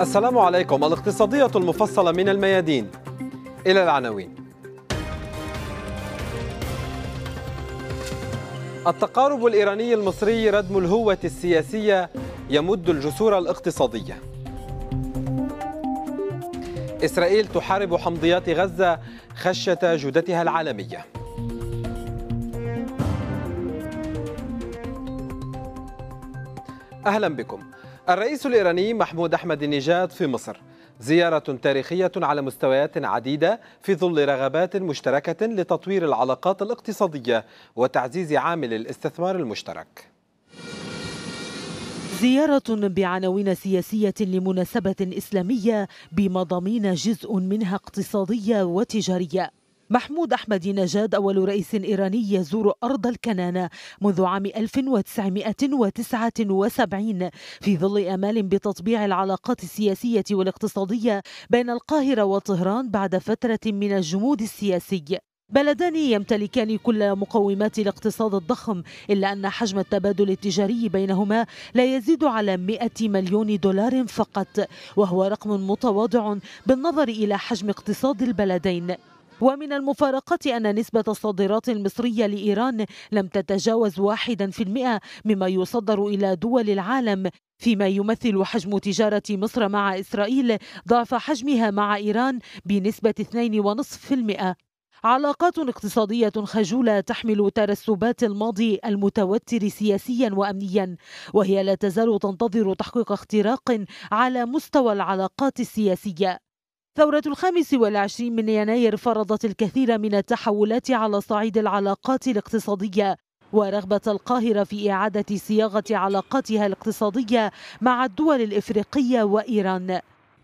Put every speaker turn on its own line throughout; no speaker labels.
السلام عليكم الاقتصادية المفصلة من الميادين إلى العناوين التقارب الإيراني المصري ردم الهوة السياسية يمد الجسور الاقتصادية إسرائيل تحارب حمضيات غزة خشة جودتها العالمية أهلا بكم الرئيس الإيراني محمود أحمد النجاد في مصر زيارة تاريخية على مستويات عديدة في ظل رغبات مشتركة لتطوير العلاقات الاقتصادية وتعزيز عامل الاستثمار المشترك
زيارة بعناوين سياسية لمناسبة إسلامية بمضامين جزء منها اقتصادية وتجارية محمود أحمدي نجاد أول رئيس إيراني يزور أرض الكنانة منذ عام 1979 في ظل آمال بتطبيع العلاقات السياسية والاقتصادية بين القاهرة وطهران بعد فترة من الجمود السياسي بلدان يمتلكان كل مقومات الاقتصاد الضخم إلا أن حجم التبادل التجاري بينهما لا يزيد على 100 مليون دولار فقط وهو رقم متواضع بالنظر إلى حجم اقتصاد البلدين ومن المفارقة أن نسبة الصادرات المصرية لإيران لم تتجاوز واحدا في المئة مما يصدر إلى دول العالم فيما يمثل حجم تجارة مصر مع إسرائيل ضعف حجمها مع إيران بنسبة 2.5% علاقات اقتصادية خجولة تحمل ترسبات الماضي المتوتر سياسيا وأمنيا وهي لا تزال تنتظر تحقيق اختراق على مستوى العلاقات السياسية ثورة الخامس والعشرين من يناير فرضت الكثير من التحولات على صعيد العلاقات الاقتصادية ورغبة القاهرة في إعادة صياغة علاقاتها الاقتصادية مع الدول الإفريقية وإيران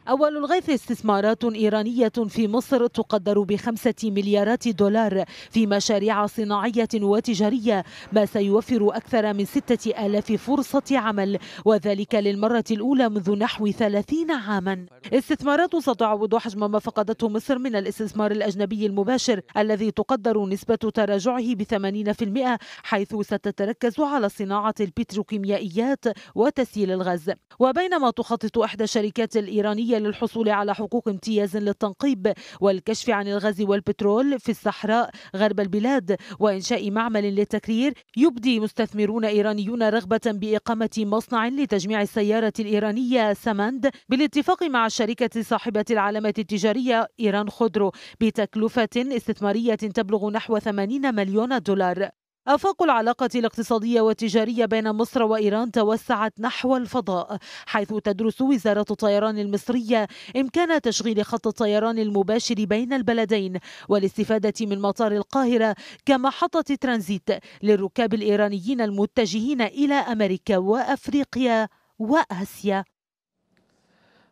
أول الغيث استثمارات إيرانية في مصر تقدر بخمسة مليارات دولار في مشاريع صناعية وتجارية ما سيوفر أكثر من ستة آلاف فرصة عمل وذلك للمرة الأولى منذ نحو ثلاثين عاما استثمارات ستعوض حجم ما فقدته مصر من الاستثمار الأجنبي المباشر الذي تقدر نسبة تراجعه بثمانين في المئة حيث ستتركز على صناعة البتروكيميائيات وتسييل الغاز وبينما تخطط إحدى الشركات الإيرانية للحصول على حقوق امتياز للتنقيب والكشف عن الغاز والبترول في الصحراء غرب البلاد وإنشاء معمل للتكرير يبدي مستثمرون إيرانيون رغبة بإقامة مصنع لتجميع السيارة الإيرانية سمند بالاتفاق مع الشركة صاحبة العلامة التجارية إيران خضرو بتكلفة استثمارية تبلغ نحو 80 مليون دولار آفاق العلاقة الاقتصادية والتجارية بين مصر وإيران توسعت نحو الفضاء حيث تدرس وزارة الطيران المصرية إمكان تشغيل خط الطيران المباشر بين البلدين والاستفادة من مطار القاهرة كمحطة ترانزيت للركاب الإيرانيين المتجهين إلى أمريكا وأفريقيا وآسيا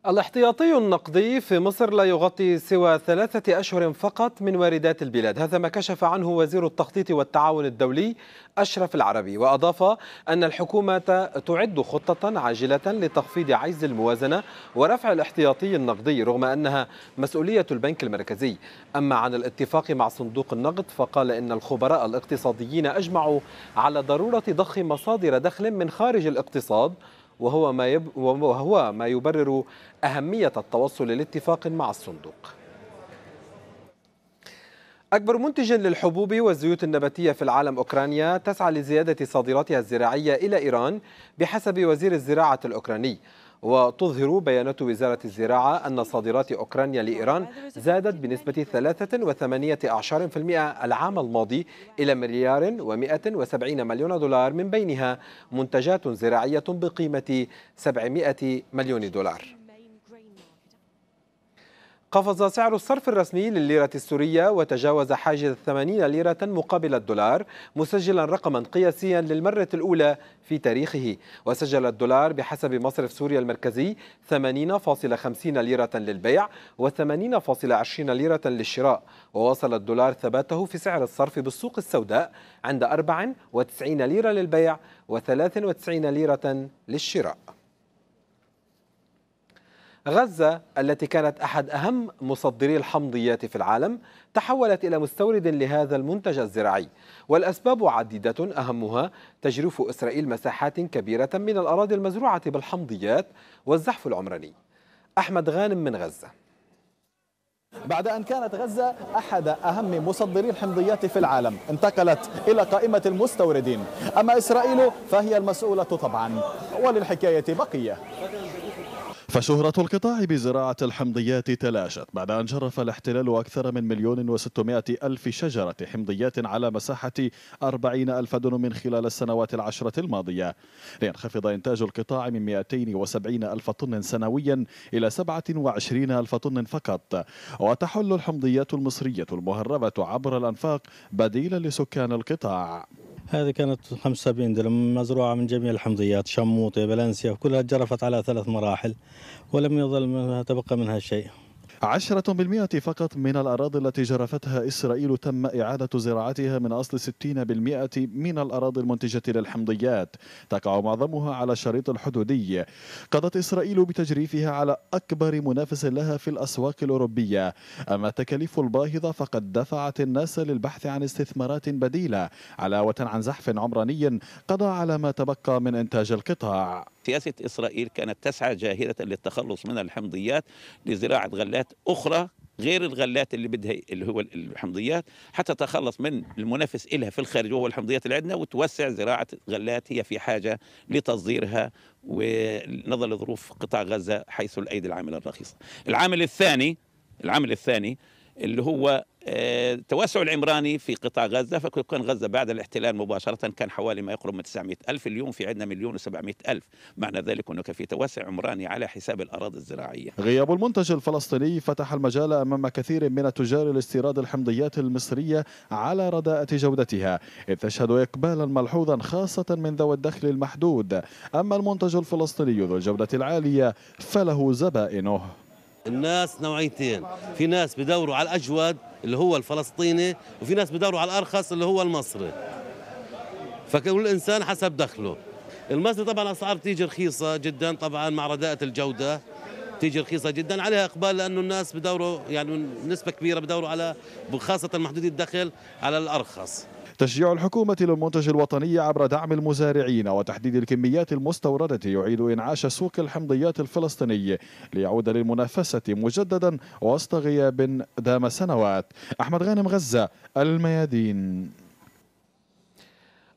الاحتياطي النقدي في مصر لا يغطي سوى ثلاثة أشهر فقط من واردات البلاد هذا ما كشف عنه وزير التخطيط والتعاون الدولي أشرف العربي وأضاف أن الحكومة تعد خطة عاجلة لتخفيض عجز الموازنة ورفع الاحتياطي النقدي رغم أنها مسؤولية البنك المركزي أما عن الاتفاق مع صندوق النقد فقال إن الخبراء الاقتصاديين أجمعوا على ضرورة ضخ مصادر دخل من خارج الاقتصاد وهو ما, يب وهو ما يبرر أهمية التوصل لاتفاق مع الصندوق أكبر منتج للحبوب والزيوت النباتية في العالم أوكرانيا تسعى لزيادة صادراتها الزراعية إلى إيران بحسب وزير الزراعة الأوكراني وتظهر بيانات وزارة الزراعة أن صادرات أوكرانيا لإيران زادت بنسبة 83% العام الماضي إلى مليار و170 مليون دولار من بينها منتجات زراعية بقيمة 700 مليون دولار قفز سعر الصرف الرسمي لليرة السورية وتجاوز حاجز 80 ليرة مقابل الدولار مسجلا رقما قياسيا للمرة الأولى في تاريخه وسجل الدولار بحسب مصرف سوريا المركزي 80.50 ليرة للبيع و80.20 ليرة للشراء وواصل الدولار ثباته في سعر الصرف بالسوق السوداء عند 94 ليرة للبيع و93 ليرة للشراء غزة التي كانت أحد أهم مصدري الحمضيات في العالم تحولت إلى مستورد لهذا المنتج الزراعي والأسباب عديدة أهمها تجرف إسرائيل مساحات كبيرة من الأراضي المزروعة بالحمضيات والزحف العمراني أحمد غانم من غزة بعد أن كانت غزة أحد أهم مصدري الحمضيات في العالم انتقلت إلى قائمة
المستوردين أما إسرائيل فهي المسؤولة طبعا وللحكاية بقية فشهرة القطاع بزراعة الحمضيات تلاشت بعد أن جرف الاحتلال أكثر من مليون وستمائة ألف شجرة حمضيات على مساحة أربعين ألف دونم خلال السنوات العشرة الماضية لينخفض إنتاج القطاع من وسبعين ألف طن سنويا إلى سبعة وعشرين ألف طن فقط وتحل الحمضيات المصرية المهربة عبر الأنفاق بديلا لسكان القطاع هذه كانت 75 دلم مزروعة من جميع الحمضيات شموطة بلانسيا كلها جرفت على ثلاث مراحل ولم يظل تبقى منها شيء عشرة بالمئة فقط من الأراضي التي جرفتها إسرائيل تم إعادة زراعتها من أصل 60% من الأراضي المنتجة للحمضيات تقع معظمها على الشريط الحدودي قضت إسرائيل بتجريفها على أكبر منافس لها في الأسواق الأوروبية أما التكاليف الباهظة فقد دفعت الناس للبحث عن استثمارات بديلة علاوة عن زحف عمراني قضى على ما تبقى من إنتاج القطاع
سياسة إسرائيل كانت تسعى جاهدة للتخلص من الحمضيات لزراعة غلات أخرى غير الغلات اللي بدها اللي هو الحمضيات حتى تخلص من المنافس إلها في الخارج وهو الحمضيات اللي عندنا وتوسع زراعة غلات هي في حاجة لتصديرها ونظر لظروف قطاع غزة حيث الأيدي العاملة الرخيصة العامل الثاني العامل الثاني اللي هو التوسع آه، العمراني في قطاع غزة فكان غزة بعد الاحتلال مباشرة كان حوالي ما يقرب من 900 ألف اليوم في عندنا مليون و700 ألف معنى ذلك هناك في توسع عمراني على حساب الأراضي الزراعية
غياب المنتج الفلسطيني فتح المجال أمام كثير من التجار لاستيراد الحمضيات المصرية على رداءة جودتها إذ تشهد إقبالا ملحوظا خاصة من ذوي الدخل المحدود أما المنتج الفلسطيني ذو الجودة العالية فله زبائنه
الناس نوعيتين في ناس بدوروا على الأجود اللي هو الفلسطيني وفي ناس بدوروا على الأرخص اللي هو المصري فكل إنسان حسب دخله المصري طبعا أسعار تيجي رخيصة جدا طبعا مع رداءة الجودة تيجي رخيصه جدا عليها اقبال لانه الناس بدوروا يعني نسبه كبيره بدوروا على خاصه محدودي الدخل على الارخص
تشجيع الحكومة للمنتج الوطني عبر دعم المزارعين وتحديد الكميات المستوردة يعيد إنعاش سوق الحمضيات الفلسطيني ليعود للمنافسة مجددا وسط غياب دام سنوات أحمد غانم غزة الميادين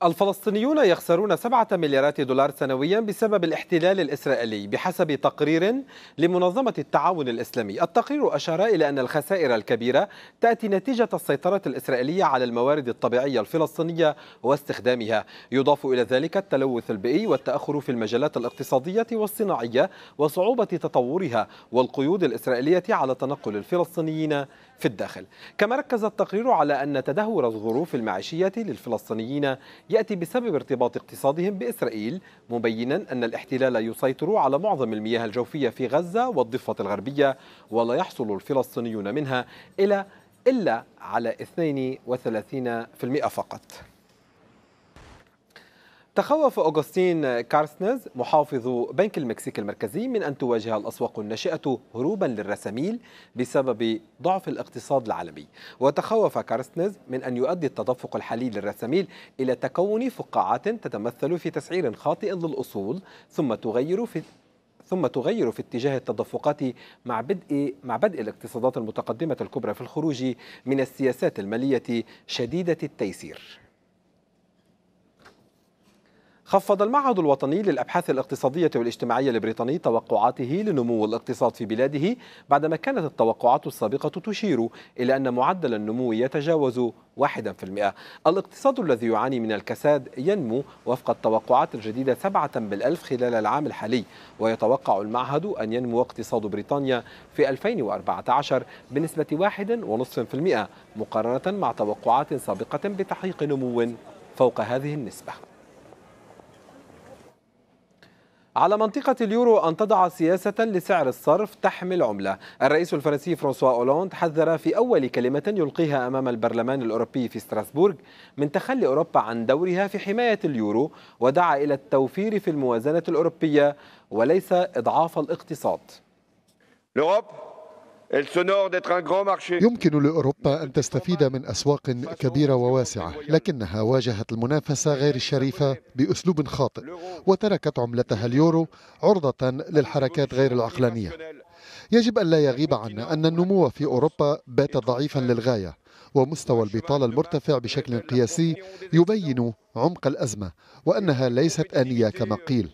الفلسطينيون يخسرون 7 مليارات دولار سنويا بسبب الاحتلال الإسرائيلي بحسب تقرير لمنظمة التعاون الإسلامي التقرير أشار إلى أن الخسائر الكبيرة تأتي نتيجة السيطرة الإسرائيلية على الموارد الطبيعية الفلسطينية واستخدامها يضاف إلى ذلك التلوث البيئي والتأخر في المجالات الاقتصادية والصناعية وصعوبة تطورها والقيود الإسرائيلية على تنقل الفلسطينيين في الداخل كما ركز التقرير على أن تدهور الظروف المعيشية للفلسطينيين يأتي بسبب ارتباط اقتصادهم بإسرائيل مبينا أن الاحتلال يسيطر على معظم المياه الجوفية في غزة والضفة الغربية ولا يحصل الفلسطينيون منها إلى إلا على 32% فقط تخوف أوغستين كارسنز محافظ بنك المكسيك المركزي من أن تواجه الأسواق الناشئة هروبا للرساميل بسبب ضعف الاقتصاد العالمي وتخوف كارسنز من أن يؤدي التدفق الحالي للرساميل إلى تكون فقاعات تتمثل في تسعير خاطئ للأصول ثم تغير في ثم تغير في اتجاه التدفقات مع بدء مع بدء الاقتصادات المتقدمة الكبرى في الخروج من السياسات المالية شديدة التيسير خفض المعهد الوطني للأبحاث الاقتصادية والاجتماعية البريطاني توقعاته لنمو الاقتصاد في بلاده بعدما كانت التوقعات السابقة تشير إلى أن معدل النمو يتجاوز 1% الاقتصاد الذي يعاني من الكساد ينمو وفق التوقعات الجديدة 7 بالألف خلال العام الحالي ويتوقع المعهد أن ينمو اقتصاد بريطانيا في 2014 بنسبة 1.5% مقارنة مع توقعات سابقة بتحقيق نمو فوق هذه النسبة على منطقة اليورو أن تضع سياسة لسعر الصرف تحمل عملة الرئيس الفرنسي فرانسوا أولوند حذر في أول كلمة يلقيها أمام البرلمان الأوروبي في ستراسبورغ من تخلي أوروبا عن دورها في حماية اليورو ودعا إلى التوفير في الموازنة الأوروبية وليس إضعاف الاقتصاد
يمكن لاوروبا ان تستفيد من اسواق كبيره وواسعه لكنها واجهت المنافسه غير الشريفه باسلوب خاطئ وتركت عملتها اليورو عرضه للحركات غير العقلانيه يجب ان لا يغيب عنا ان النمو في اوروبا بات ضعيفا للغايه ومستوى البطاله المرتفع بشكل قياسي يبين عمق الازمه وانها ليست انيه كما قيل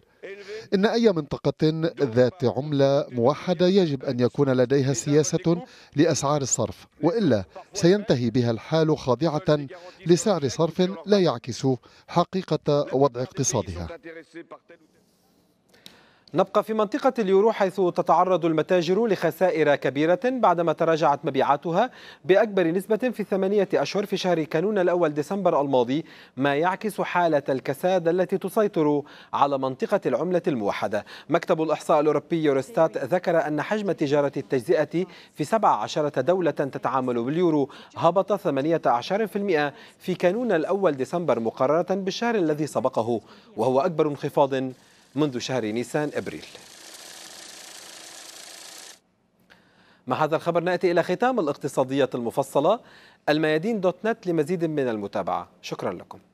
إن أي منطقة ذات عملة موحدة يجب أن يكون لديها سياسة لأسعار الصرف وإلا سينتهي بها الحال خاضعة لسعر صرف لا يعكس حقيقة وضع اقتصادها
نبقى في منطقة اليورو حيث تتعرض المتاجر لخسائر كبيرة بعدما تراجعت مبيعاتها بأكبر نسبة في ثمانية أشهر في شهر كانون الأول ديسمبر الماضي ما يعكس حالة الكساد التي تسيطر على منطقة العملة الموحدة مكتب الإحصاء الأوروبي يورستات ذكر أن حجم تجارة التجزئة في 17 دولة تتعامل باليورو هبط 18% في كانون الأول ديسمبر مقارنة بالشهر الذي سبقه وهو أكبر انخفاض منذ شهر نيسان أبريل مع هذا الخبر نأتي إلى ختام الاقتصادية المفصلة الميادين دوت نت لمزيد من المتابعة شكرا لكم